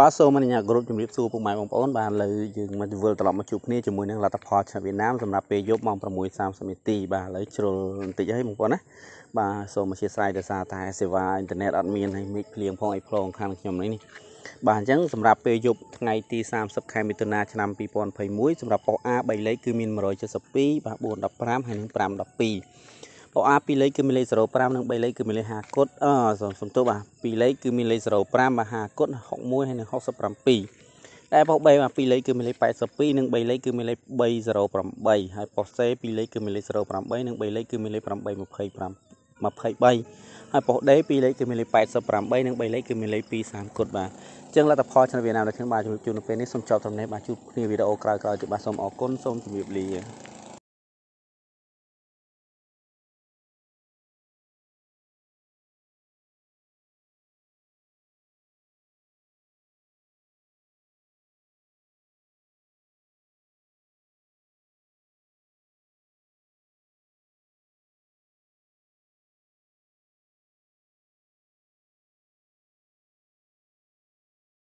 បាទសូមអនុញ្ញាតគ្រប់ជំរាបសួរពុកម៉ែបងប្អូនបាទឥឡូវយើងមកវិលត្រឡប់មកជួបគ្នាជាមួយនឹងលទ្ធផលឆាវៀតណាមសម្រាប់ពេលយប់ម៉ោង6:30នាទីបាទឥឡូវជ្រុលបន្តិចហើយបងប្អូនណាបាទសូមអធិស្ឋានដោយសារតែសេវាអ៊ីនធឺណិតអត់មានហើយមេឃភ្លៀងផងអីផងខាងខ្ញុំនេះបាទអញ្ចឹងសម្រាប់ពេលយប់ថ្ងៃទី30ខែមិថុនាឆ្នាំ2021សម្រាប់ប៉ុស A 3លេខគឺមាន172បាទ415ហើយនឹង512 OR 2លេខគឺមានលេខ05និង3លេខគឺមានលេខ50គត់អឺសំទោសបាទ2លេខគឺមានលេខ05បាទ50គត់61ហើយនិង67ដែលប៉ុស3បាទ2លេខគឺមានលេខ82និង3លេខគឺមានលេខ308ហើយប៉ុស C 2លេខគឺមានលេខ08និង3លេខគឺមានលេខ825 23ហើយប៉ុស D 2លេខគឺមានលេខ88និង3លេខគឺមានលេខ230គត់បាទអញ្ចឹងលទ្ធផលឆ្លងវៀតណាមដែលខ្ញុំបាទជម្រាបជូននៅពេលនេះសូមចប់ត្រឹមនេះបាទជួបគ្នាវីដេអូក្រោយៗទៀតបាទសូមអរគុណសូមជម្រាបលា